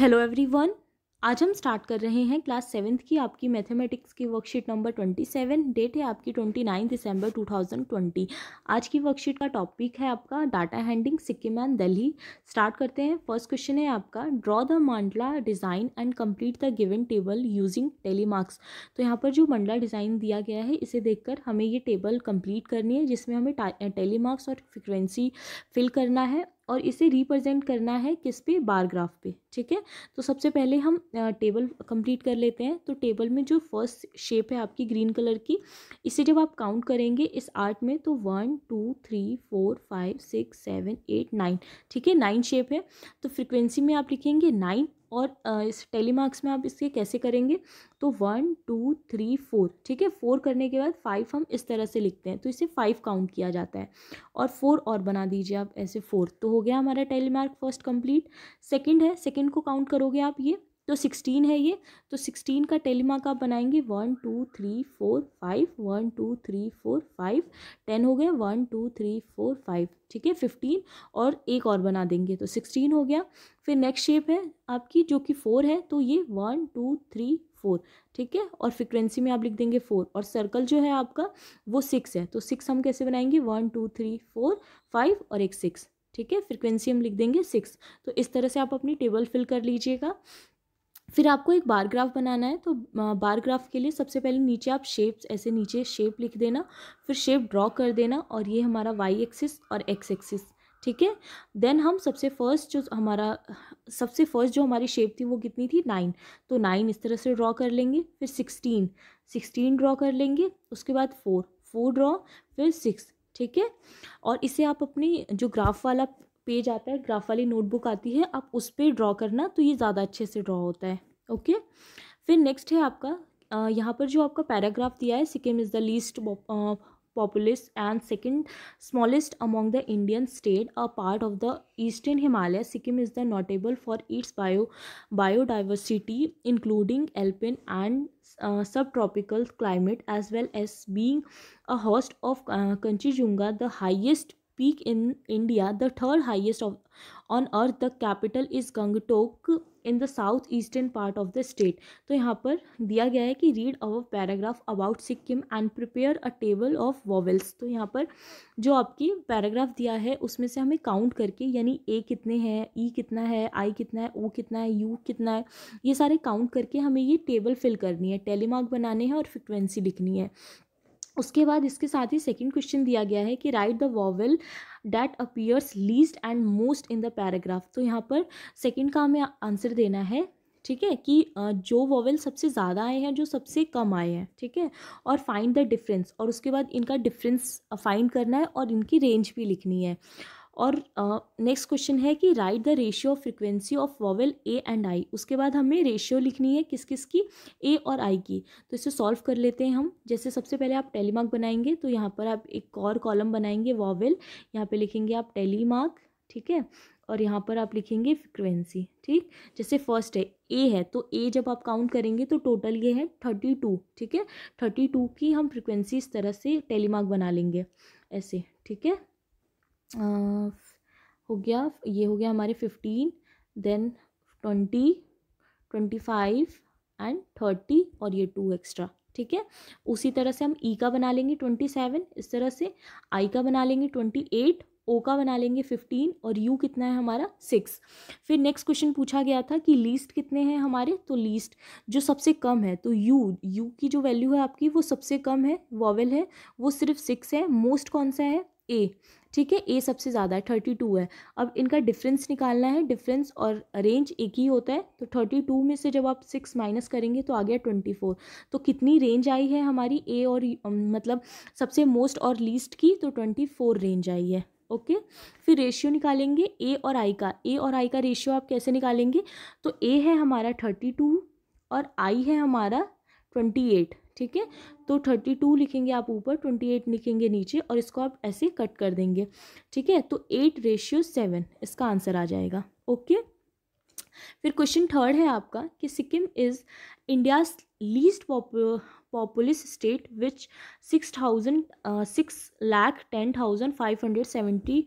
Hello everyone आज हम start कर रहे हैं क्लास सेवेंथ की आपकी मैथमेटिक्स की worksheet number twenty seven date है आपकी twenty nine December two thousand twenty आज की वर्कशीट का टॉपिक है आपका data handling Sikkim and Delhi start करते हैं फर्स्ट क्वेश्चन है आपका draw the mandala design and complete the given table using tally marks तो यहाँ पर जो मंडला डिज़ाइन दिया गया है इसे देखकर हमें ये टेबल कम्प्लीट करनी है जिसमें हमें टेलीमार्क्स और फ्रिक्वेंसी फिल करना है और इसे रिप्रेजेंट करना है किस पे बार ग्राफ पे ठीक है तो सबसे पहले हम टेबल कंप्लीट कर लेते हैं तो टेबल में जो फर्स्ट शेप है आपकी ग्रीन कलर की इसे जब आप काउंट करेंगे इस आर्ट में तो one two three four five six seven eight nine ठीक है नाइन शेप है तो फ्रिक्वेंसी में आप लिखेंगे नाइन और इस टेली मार्क्स में आप इसके कैसे करेंगे तो वन टू थ्री फोर ठीक है फोर करने के बाद फाइव हम इस तरह से लिखते हैं तो इसे फाइव काउंट किया जाता है और फोर और बना दीजिए आप ऐसे फोर तो हो गया हमारा tally mark first complete second है सेकेंड को काउंट करोगे आप ये तो सिक्सटीन है ये तो सिक्सटीन का टेलीमार्क आप बनाएंगे one two three four five one two three four five ten हो गया one two three four five ठीक है फिफ्टीन और एक और बना देंगे तो सिक्सटीन हो गया फिर नेक्स्ट शेप है आपकी जो कि फोर है तो ये वन टू थ्री फोर ठीक है और फ्रिक्वेंसी में आप लिख देंगे फोर और सर्कल जो है आपका वो सिक्स है तो सिक्स हम कैसे बनाएंगे one two three four five और एक सिक्स ठीक है फ्रिक्वेंसी हम लिख देंगे सिक्स तो इस तरह से आप अपनी टेबल फिल कर लीजिएगा फिर आपको एक बार ग्राफ बनाना है तो बार ग्राफ के लिए सबसे पहले नीचे आप शेप्स ऐसे नीचे शेप लिख देना फिर शेप ड्रॉ कर देना और ये हमारा वाई एक्सिस और एक्स एक्सिस ठीक है देन हम सबसे फर्स्ट जो हमारा सबसे फर्स्ट जो हमारी शेप थी वो कितनी थी नाइन तो नाइन इस तरह से ड्रॉ कर लेंगे फिर सिक्सटीन सिक्सटीन ड्रॉ कर लेंगे उसके बाद फोर फोर ड्रॉ फिर सिक्स ठीक है और इसे आप अपनी जो ग्राफ वाला पेज आता है ग्राफ वाली नोटबुक आती है आप उस पर ड्रॉ करना तो ये ज़्यादा अच्छे से ड्रॉ होता है ओके फिर नेक्स्ट है आपका यहाँ पर जो आपका पैराग्राफ दिया है Sikkim is the least populous and second smallest among the Indian state a part of the eastern Himalaya Sikkim is the notable for its bio biodiversity including alpine and sub tropical climate as well as being a host of Kangchenjunga the highest peak in India the third highest of on earth the capital is Gangtok in the south eastern part of the state तो यहाँ पर दिया गया है कि read of paragraph about Sikkim and prepare a table of vowels तो यहाँ पर जो आपकी पैराग्राफ दिया है उसमें से हमें काउंट करके यानी ए कितने हैं ई e कितना है आई कितना है ओ कितना है यू कितना है ये सारे काउंट करके हमें ये टेबल फिल करनी है टेलीमार्क बनाने हैं और फ्रिक्वेंसी लिखनी है उसके बाद इसके साथ ही सेकंड क्वेश्चन दिया गया है कि write the vowel that appears least and most in the paragraph तो यहाँ पर सेकंड का हमें आंसर देना है ठीक है कि जो वॉवल सबसे ज़्यादा आए हैं जो सबसे कम आए हैं ठीक है और फाइंड द डिफरेंस और उसके बाद इनका डिफरेंस फाइंड करना है और इनकी रेंज भी लिखनी है और नेक्स्ट uh, क्वेश्चन है कि write the ratio of frequency of vowel A and I उसके बाद हमें रेशियो लिखनी है किस किस की ए और आई की तो इसे सॉल्व कर लेते हैं हम जैसे सबसे पहले आप टेलीमार्क बनाएंगे तो यहाँ पर आप एक और कॉलम बनाएंगे वॉवल यहाँ पर लिखेंगे आप टेलीमार्क ठीक है और यहाँ पर आप लिखेंगे फ्रिक्वेंसी ठीक जैसे फर्स्ट है ए है तो ए जब आप काउंट करेंगे तो टोटल ये है थर्टी टू ठीक है थर्टी टू की हम फ्रिक्वेंसी इस तरह से टेलीमार्क बना लेंगे ऐसे ठीक है हो गया ये हो गया हमारे fifteen then twenty twenty five and thirty और ये टू एक्स्ट्रा ठीक है उसी तरह से हम ई e का बना लेंगे ट्वेंटी सेवन इस तरह से आई का बना लेंगे ट्वेंटी एट ओ का बना लेंगे फिफ्टीन और यू कितना है हमारा सिक्स फिर नेक्स्ट क्वेश्चन पूछा गया था कि लीस्ट कितने हैं हमारे तो लीस्ट जो सबसे कम है तो यू यू की जो वैल्यू है आपकी वो सबसे कम है वॉवेल है वो सिर्फ सिक्स है मोस्ट कौन सा है ए ठीक है ए सबसे ज़्यादा है थर्टी टू है अब इनका डिफरेंस निकालना है डिफरेंस और रेंज एक ही होता है तो थर्टी टू में से जब आप सिक्स माइनस करेंगे तो आ गया ट्वेंटी फोर तो कितनी रेंज आई है हमारी ए और मतलब सबसे मोस्ट और लीस्ट की तो ट्वेंटी फोर रेंज आई है ओके okay? फिर रेशियो निकालेंगे ए और आई का ए और आई का रेशियो आप कैसे निकालेंगे तो ए है हमारा थर्टी टू और आई है हमारा ट्वेंटी एट ठीक है तो थर्टी टू लिखेंगे आप ऊपर ट्वेंटी एट लिखेंगे नीचे और इसको आप ऐसे कट कर देंगे ठीक है तो एट रेशियो सेवन इसका आंसर आ जाएगा ओके फिर क्वेश्चन थर्ड है आपका कि Sikkim is India least populous state which six thousand six lakh ten thousand five hundred seventy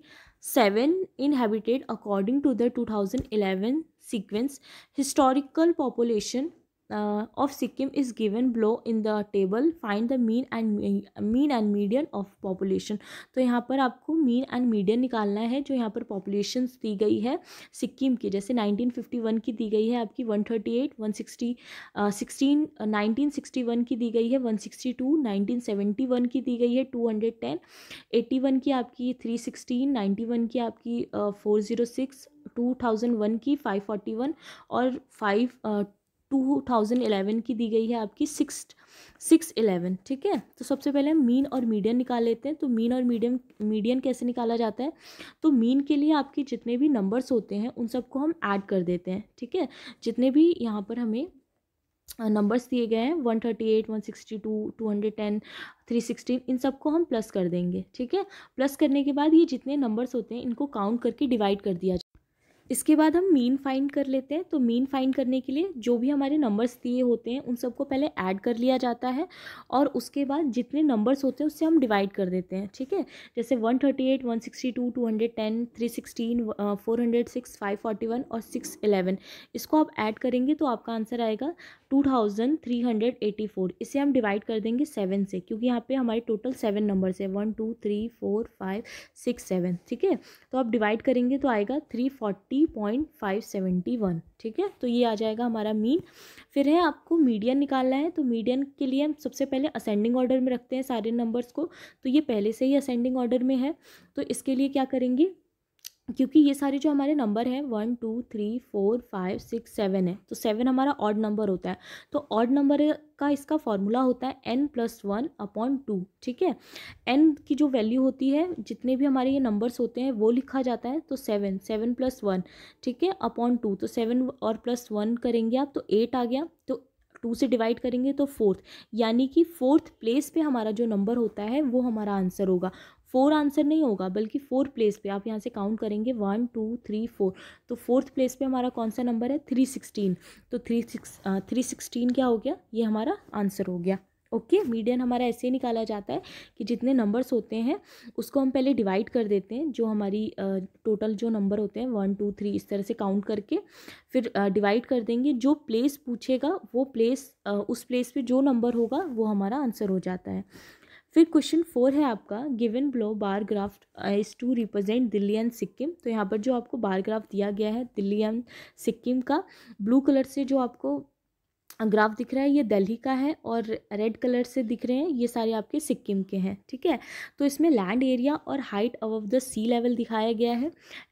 seven inhabited according to the two thousand eleven census historical population uh, of Sikkim is given below in the table find the mean and mean and median of population तो यहाँ पर आपको mean and median निकालना है जो यहाँ पर populations दी गई है सिक्किम की जैसे 1951 की दी गई है आपकी 138 160 uh, 16 uh, की दी गई है 162 1971 की दी गई है 210 81 की आपकी 316 91 की आपकी uh, 406 2001 की 541 और 5 uh, 2011 की दी गई है आपकी सिक्स सिक्स एलेवन ठीक है तो सबसे पहले हम मीन और मीडियन निकाल लेते हैं तो मीन और मीडियम मीडियन कैसे निकाला जाता है तो मीन के लिए आपके जितने भी नंबर्स होते हैं उन सबको हम ऐड कर देते हैं ठीक है जितने भी यहाँ पर हमें नंबर्स दिए गए हैं one thirty eight one sixty two two hundred ten three sixteen इन सबको हम प्लस कर देंगे ठीक है प्लस करने के बाद ये जितने नंबर्स होते हैं इनको काउंट करके डिवाइड कर दिया इसके बाद हम मीन फाइंड कर लेते हैं तो मीन फाइंड करने के लिए जो भी हमारे नंबर्स दिए होते हैं उन सबको पहले ऐड कर लिया जाता है और उसके बाद जितने नंबर्स होते हैं उससे हम डिवाइड कर देते हैं ठीक है जैसे one thirty eight one sixty two two hundred ten three sixteen four hundred six five forty one और सिक्स एलेवन इसको आप ऐड करेंगे तो आपका आंसर आएगा two thousand three hundred eighty four इसे हम डिवाइड कर देंगे सेवन से क्योंकि यहाँ पे हमारे टोटल सेवन नंबर्स है one two three four five six seven ठीक है तो आप डिवाइड करेंगे तो आएगा three forty forty point five seventy one ठीक है तो ये आ जाएगा हमारा मीन फिर है आपको मीडियन निकालना है तो मीडियन के लिए हम सबसे पहले असेंडिंग ऑर्डर में रखते हैं सारे नंबर्स को तो ये पहले से ही असेंडिंग ऑर्डर में है तो इसके लिए क्या करेंगे क्योंकि ये सारे जो हमारे नंबर हैं one two three four five six seven है तो सेवन हमारा ऑड नंबर होता है तो ऑड नंबर का इसका फॉर्मूला होता है N plus one upon two ठीक है एन की जो वैल्यू होती है जितने भी हमारे ये नंबर्स होते हैं वो लिखा जाता है तो सेवन सेवन प्लस वन ठीक है अपॉन टू तो सेवन और प्लस वन करेंगे आप तो एट आ गया तो टू से डिवाइड करेंगे तो फोर्थ यानी कि फोर्थ प्लेस पे हमारा जो नंबर होता है वो हमारा आंसर होगा फोर आंसर नहीं होगा बल्कि फोर प्लेस पे आप यहाँ से काउंट करेंगे वन टू थ्री फोर तो फोर्थ प्लेस पे हमारा कौन सा नंबर है थ्री सिक्सटीन तो थ्री सिक्स थ्री सिक्सटीन क्या हो गया ये हमारा आंसर हो गया ओके मीडियन हमारा ऐसे निकाला जाता है कि जितने नंबर्स होते हैं उसको हम पहले डिवाइड कर देते हैं जो हमारी टोटल जो नंबर होते हैं वन टू थ्री इस तरह से काउंट करके फिर डिवाइड कर देंगे जो प्लेस पूछेगा वो प्लेस उस प्लेस पे जो नंबर होगा वो हमारा आंसर हो जाता है फिर क्वेश्चन फोर है आपका given below bar graph is to represent Delhi and Sikkim तो यहाँ पर जो आपको बार ग्राफ दिया गया है दिल्ली एंड सिक्किम का ब्लू कलर से जो आपको ग्राफ दिख रहा है ये दिल्ली का है और रेड कलर से दिख रहे हैं ये सारे आपके सिक्किम के हैं ठीक है तो इसमें लैंड एरिया और height above the sea level दिखाया गया है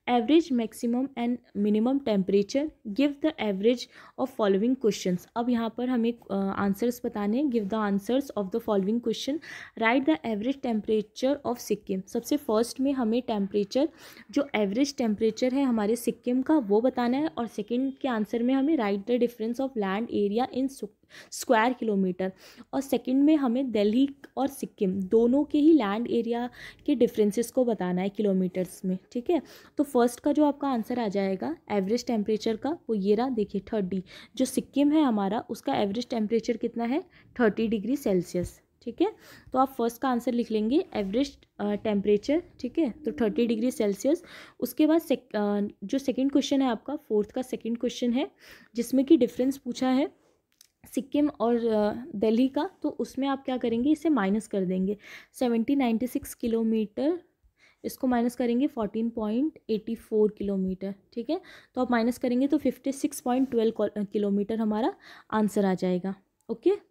average maximum and minimum temperature give the average of following question अब यहाँ पर हमें आंसर्स बताने हैं give the answers of the following question write the average temperature of Sikkim सबसे फर्स्ट में हमें टेम्परेचर जो एवरेज टेम्परेचर है हमारे सिक्किम का वो बताना है और सेकेंड के आंसर में हमें write the difference of land area in square kilometre और सेकंड में हमें दिल्ली और सिक्किम दोनों के ही लैंड एरिया के डिफरेंसेस को बताना है किलोमीटर्स में ठीक है तो फर्स्ट का जो आपका आंसर आ जाएगा एवरेज टेम्परेचर का वो ये रहा देखिए थर्टी जो सिक्किम है हमारा उसका एवरेज टेम्परेचर कितना है थर्टी डिग्री सेल्सियस ठीक है तो आप फर्स्ट का आंसर लिख लेंगे एवरेज टेम्परेचर ठीक है तो थर्टी डिग्री सेल्सियस उसके बाद सेक, uh, जो सेकंड क्वेश्चन है आपका फोर्थ का सेकंड क्वेश्चन है जिसमें कि डिफरेंस पूछा है सिक्किम और दिल्ली का तो उसमें आप क्या करेंगे इसे माइनस कर देंगे सेवेंटी नाइन्टी सिक्स किलोमीटर इसको माइनस करेंगे fourteen point eighty four kilometre ठीक है तो आप माइनस करेंगे तो fifty six point twelve kilometre हमारा आंसर आ जाएगा ओके